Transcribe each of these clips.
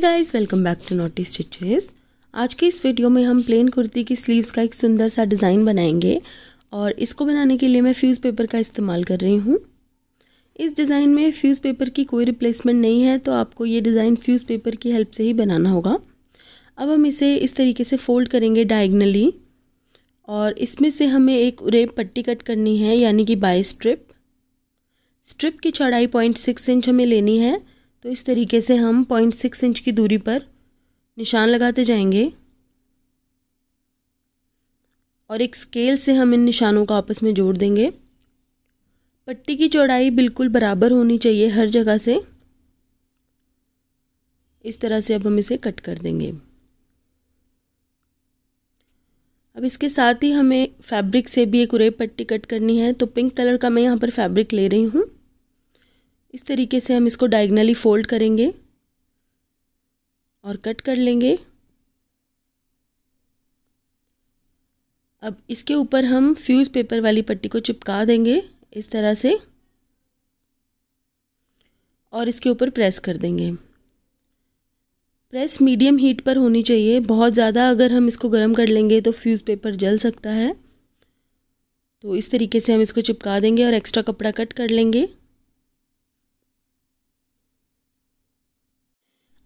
guys welcome back to notice stitches आज के इस वीडियो में हम प्लेन कुर्ती की स्लीव्स का एक सुंदर सा डिज़ाइन बनाएंगे और इसको बनाने के लिए मैं फ्यूज़ पेपर का इस्तेमाल कर रही हूँ इस डिज़ाइन में फ्यूज़ पेपर की कोई रिप्लेसमेंट नहीं है तो आपको ये डिज़ाइन फ्यूज़ पेपर की हेल्प से ही बनाना होगा अब हम इसे इस तरीके से फोल्ड करेंगे डाइगनली और इसमें से हमें एक रेप पट्टी कट करनी है यानी कि बाई स्ट्रिप स्ट्रिप की चौड़ाई पॉइंट सिक्स इंच हमें लेनी है तो इस तरीके से हम पॉइंट सिक्स इंच की दूरी पर निशान लगाते जाएंगे और एक स्केल से हम इन निशानों को आपस में जोड़ देंगे पट्टी की चौड़ाई बिल्कुल बराबर होनी चाहिए हर जगह से इस तरह से अब हम इसे कट कर देंगे अब इसके साथ ही हमें फैब्रिक से भी एक उरेब पट्टी कट करनी है तो पिंक कलर का मैं यहाँ पर फैब्रिक ले रही हूँ इस तरीके से हम इसको डायगनली फोल्ड करेंगे और कट कर लेंगे अब इसके ऊपर हम फ्यूज़ पेपर वाली पट्टी को चिपका देंगे इस तरह से और इसके ऊपर प्रेस कर देंगे प्रेस मीडियम हीट पर होनी चाहिए बहुत ज़्यादा अगर हम इसको गर्म कर लेंगे तो फ्यूज़ पेपर जल सकता है तो इस तरीके से हम इसको चिपका देंगे और एक्स्ट्रा कपड़ा कट कर लेंगे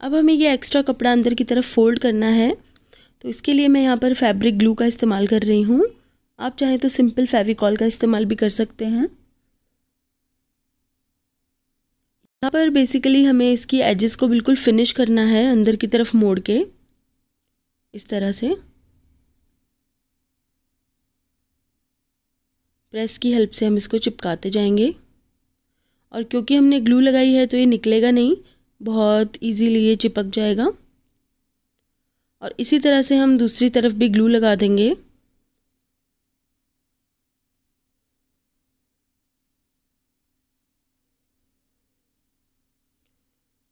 अब हमें ये एक्स्ट्रा कपड़ा अंदर की तरफ फोल्ड करना है तो इसके लिए मैं यहाँ पर फैब्रिक ग्लू का इस्तेमाल कर रही हूँ आप चाहें तो सिंपल फेविकॉल का इस्तेमाल भी कर सकते हैं यहाँ पर बेसिकली हमें इसकी एजेस को बिल्कुल फिनिश करना है अंदर की तरफ मोड़ के इस तरह से प्रेस की हेल्प से हम इसको चिपकाते जाएंगे और क्योंकि हमने ग्लू लगाई है तो ये निकलेगा नहीं बहुत इजीली ये चिपक जाएगा और इसी तरह से हम दूसरी तरफ भी ग्लू लगा देंगे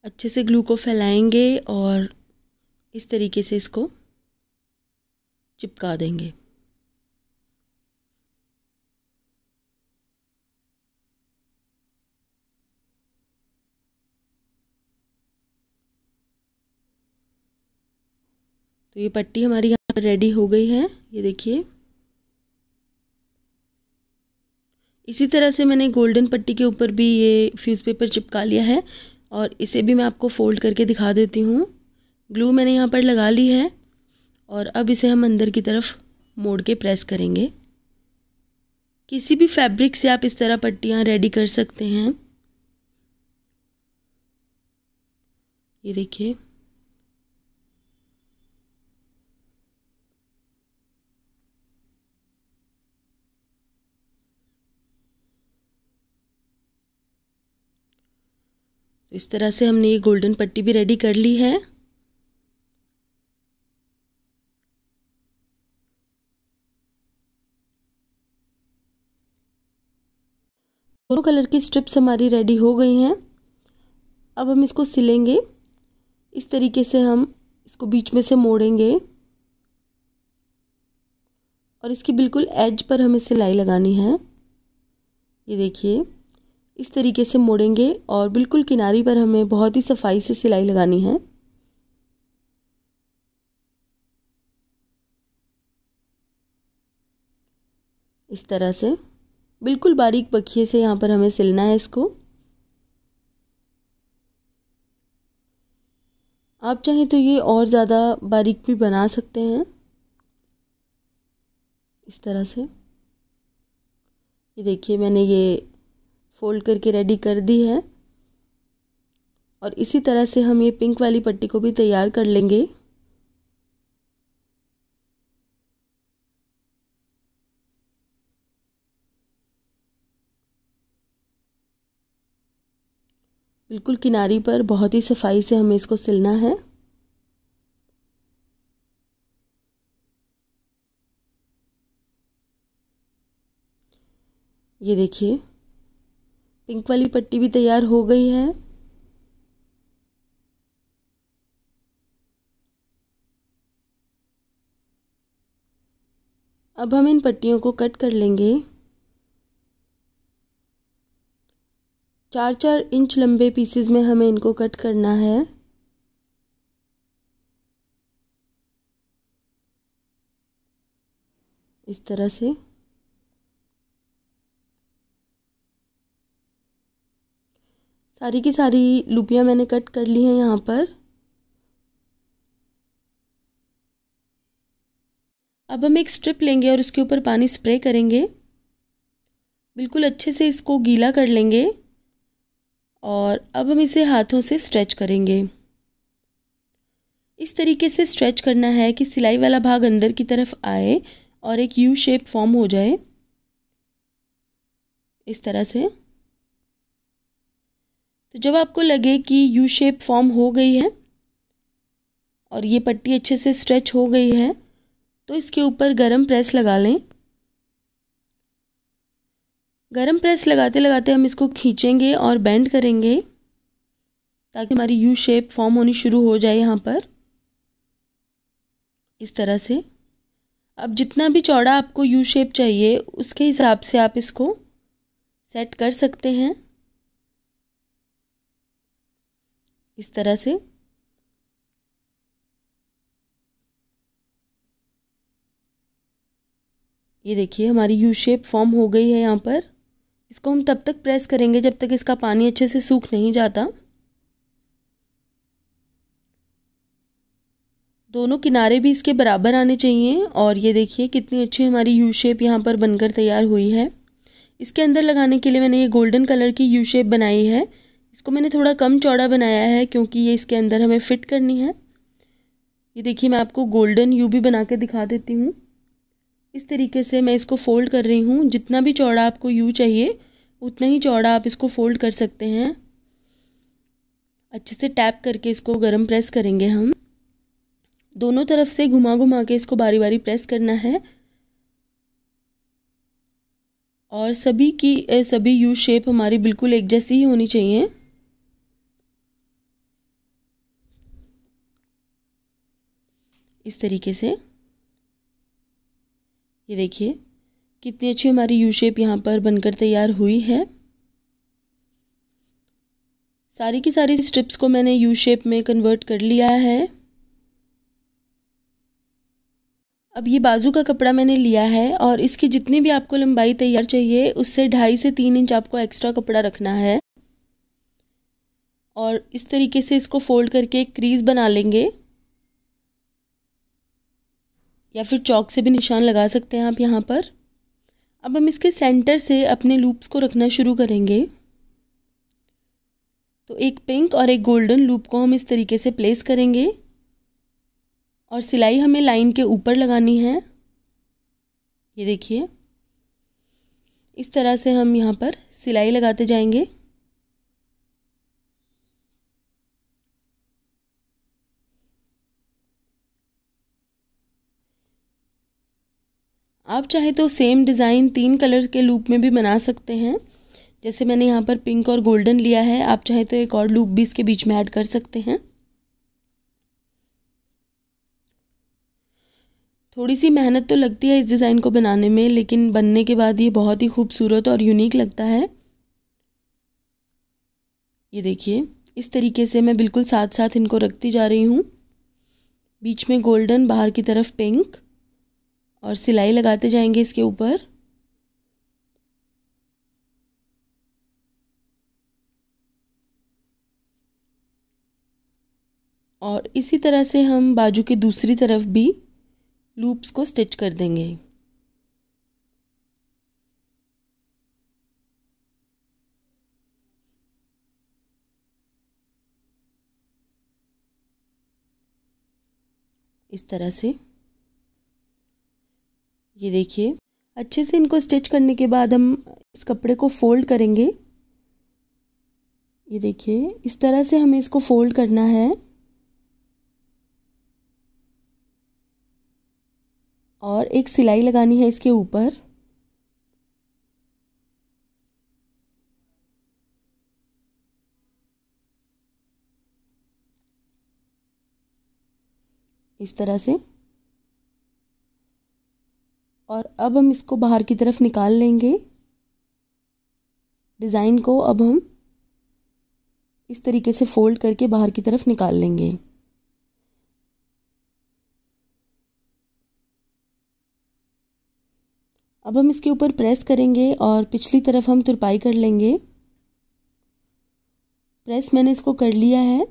अच्छे से ग्लू को फैलाएंगे और इस तरीके से इसको चिपका देंगे तो ये पट्टी हमारी यहाँ पर रेडी हो गई है ये देखिए इसी तरह से मैंने गोल्डन पट्टी के ऊपर भी ये फ्यूज़ पेपर चिपका लिया है और इसे भी मैं आपको फ़ोल्ड करके दिखा देती हूँ ग्लू मैंने यहाँ पर लगा ली है और अब इसे हम अंदर की तरफ मोड़ के प्रेस करेंगे किसी भी फैब्रिक से आप इस तरह पट्टियाँ रेडी कर सकते हैं ये देखिए इस तरह से हमने ये गोल्डन पट्टी भी रेडी कर ली है दोनों कलर की स्ट्रिप्स हमारी रेडी हो गई हैं अब हम इसको सिलेंगे इस तरीके से हम इसको बीच में से मोड़ेंगे और इसकी बिल्कुल एज पर हमें सिलाई लगानी है ये देखिए इस तरीके से मोड़ेंगे और बिल्कुल किनारी पर हमें बहुत ही सफाई से सिलाई लगानी है इस तरह से बिल्कुल बारीक बखिए से यहाँ पर हमें सिलना है इसको आप चाहें तो ये और ज़्यादा बारीक भी बना सकते हैं इस तरह से ये देखिए मैंने ये फोल्ड करके रेडी कर दी है और इसी तरह से हम ये पिंक वाली पट्टी को भी तैयार कर लेंगे बिल्कुल किनारी पर बहुत ही सफाई से हमें इसको सिलना है ये देखिए पिंक वाली पट्टी भी तैयार हो गई है अब हम इन पट्टियों को कट कर लेंगे चार चार इंच लंबे पीसेस में हमें इनको कट करना है इस तरह से सारी की सारी लुपियाँ मैंने कट कर ली हैं यहाँ पर अब हम एक स्ट्रिप लेंगे और उसके ऊपर पानी स्प्रे करेंगे बिल्कुल अच्छे से इसको गीला कर लेंगे और अब हम इसे हाथों से स्ट्रेच करेंगे इस तरीके से स्ट्रेच करना है कि सिलाई वाला भाग अंदर की तरफ आए और एक यू शेप फॉर्म हो जाए इस तरह से तो जब आपको लगे कि यू शेप फॉर्म हो गई है और ये पट्टी अच्छे से स्ट्रेच हो गई है तो इसके ऊपर गरम प्रेस लगा लें गरम प्रेस लगाते लगाते हम इसको खींचेंगे और बेंड करेंगे ताकि हमारी यू शेप फॉर्म होनी शुरू हो जाए यहाँ पर इस तरह से अब जितना भी चौड़ा आपको यू शेप चाहिए उसके हिसाब से आप इसको सेट कर सकते हैं इस तरह से ये देखिए हमारी यू शेप फॉर्म हो गई है यहाँ पर इसको हम तब तक प्रेस करेंगे जब तक इसका पानी अच्छे से सूख नहीं जाता दोनों किनारे भी इसके बराबर आने चाहिए और ये देखिए कितनी अच्छी हमारी यू शेप यहाँ पर बनकर तैयार हुई है इसके अंदर लगाने के लिए मैंने ये गोल्डन कलर की यू शेप बनाई है इसको मैंने थोड़ा कम चौड़ा बनाया है क्योंकि ये इसके अंदर हमें फ़िट करनी है ये देखिए मैं आपको गोल्डन यू भी बना के दिखा देती हूँ इस तरीके से मैं इसको फ़ोल्ड कर रही हूँ जितना भी चौड़ा आपको यू चाहिए उतना ही चौड़ा आप इसको फ़ोल्ड कर सकते हैं अच्छे से टैप करके इसको गर्म प्रेस करेंगे हम दोनों तरफ से घुमा घुमा के इसको बारी बारी प्रेस करना है और सभी की सभी यू शेप हमारी बिल्कुल एक जैसी ही होनी चाहिए इस तरीके से ये देखिए कितनी अच्छी हमारी यू शेप यहाँ पर बनकर तैयार हुई है सारी की सारी स्ट्रिप्स को मैंने यू शेप में कन्वर्ट कर लिया है अब ये बाजू का कपड़ा मैंने लिया है और इसकी जितनी भी आपको लंबाई तैयार चाहिए उससे ढाई से तीन इंच आपको एक्स्ट्रा कपड़ा रखना है और इस तरीके से इसको फोल्ड करके एक क्रीज बना लेंगे या फिर चौक से भी निशान लगा सकते हैं आप यहाँ पर अब हम इसके सेंटर से अपने लूप्स को रखना शुरू करेंगे तो एक पिंक और एक गोल्डन लूप को हम इस तरीके से प्लेस करेंगे और सिलाई हमें लाइन के ऊपर लगानी है ये देखिए इस तरह से हम यहाँ पर सिलाई लगाते जाएंगे आप चाहे तो सेम डिज़ाइन तीन कलर के लूप में भी बना सकते हैं जैसे मैंने यहाँ पर पिंक और गोल्डन लिया है आप चाहे तो एक और लूप भी इसके बीच में ऐड कर सकते हैं थोड़ी सी मेहनत तो लगती है इस डिज़ाइन को बनाने में लेकिन बनने के बाद ये बहुत ही खूबसूरत और यूनिक लगता है ये देखिए इस तरीके से मैं बिल्कुल साथ साथ इनको रखती जा रही हूँ बीच में गोल्डन बाहर की तरफ पिंक और सिलाई लगाते जाएंगे इसके ऊपर और इसी तरह से हम बाजू की दूसरी तरफ भी लूप्स को स्टिच कर देंगे इस तरह से ये देखिए अच्छे से इनको स्टिच करने के बाद हम इस कपड़े को फोल्ड करेंगे ये देखिए इस तरह से हमें इसको फोल्ड करना है और एक सिलाई लगानी है इसके ऊपर इस तरह से और अब हम इसको बाहर की तरफ निकाल लेंगे डिज़ाइन को अब हम इस तरीके से फोल्ड करके बाहर की तरफ निकाल लेंगे अब हम इसके ऊपर प्रेस करेंगे और पिछली तरफ हम तुरपाई कर लेंगे प्रेस मैंने इसको कर लिया है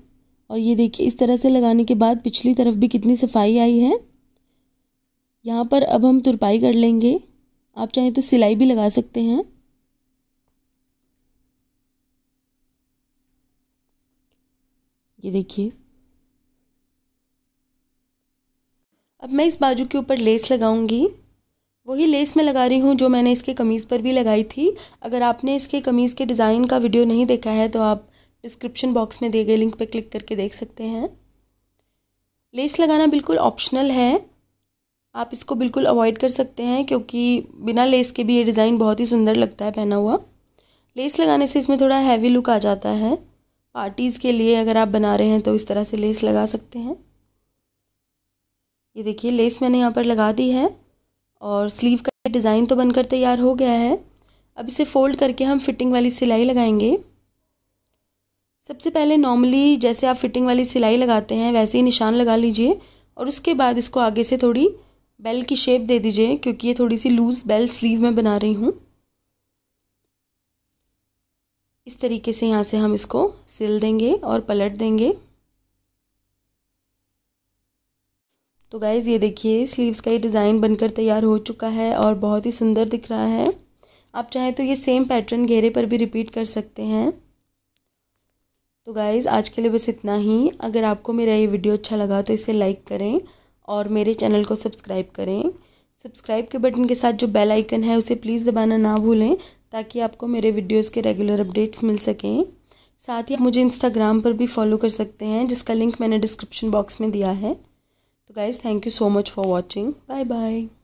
और ये देखिए इस तरह से लगाने के बाद पिछली तरफ भी कितनी सफाई आई है यहाँ पर अब हम तुरपाई कर लेंगे आप चाहें तो सिलाई भी लगा सकते हैं ये देखिए अब मैं इस बाजू के ऊपर लेस लगाऊंगी वही लेस मैं लगा रही हूँ जो मैंने इसके कमीज़ पर भी लगाई थी अगर आपने इसके कमीज़ के डिज़ाइन का वीडियो नहीं देखा है तो आप डिस्क्रिप्शन बॉक्स में दिए गए लिंक पर क्लिक करके देख सकते हैं लेस लगाना बिल्कुल ऑप्शनल है आप इसको बिल्कुल अवॉइड कर सकते हैं क्योंकि बिना लेस के भी ये डिज़ाइन बहुत ही सुंदर लगता है पहना हुआ लेस लगाने से इसमें थोड़ा हैवी लुक आ जाता है पार्टीज़ के लिए अगर आप बना रहे हैं तो इस तरह से लेस लगा सकते हैं ये देखिए लेस मैंने यहाँ पर लगा दी है और स्लीव का डिज़ाइन तो बनकर तैयार हो गया है अब इसे फ़ोल्ड करके हम फिटिंग वाली सिलाई लगाएंगे सबसे पहले नॉर्मली जैसे आप फिटिंग वाली सिलाई लगाते हैं वैसे ही निशान लगा लीजिए और उसके बाद इसको आगे से थोड़ी बेल की शेप दे दीजिए क्योंकि ये थोड़ी सी लूज़ बेल स्लीव में बना रही हूँ इस तरीके से यहाँ से हम इसको सिल देंगे और पलट देंगे तो गाइज़ ये देखिए स्लीव्स का ये डिज़ाइन बनकर तैयार हो चुका है और बहुत ही सुंदर दिख रहा है आप चाहें तो ये सेम पैटर्न घेरे पर भी रिपीट कर सकते हैं तो गाइज़ आज के लिए बस इतना ही अगर आपको मेरा ये वीडियो अच्छा लगा तो इसे लाइक करें और मेरे चैनल को सब्सक्राइब करें सब्सक्राइब के बटन के साथ जो बेल आइकन है उसे प्लीज़ दबाना ना भूलें ताकि आपको मेरे वीडियोस के रेगुलर अपडेट्स मिल सकें साथ ही आप मुझे इंस्टाग्राम पर भी फॉलो कर सकते हैं जिसका लिंक मैंने डिस्क्रिप्शन बॉक्स में दिया है तो guys thank you so much for watching bye bye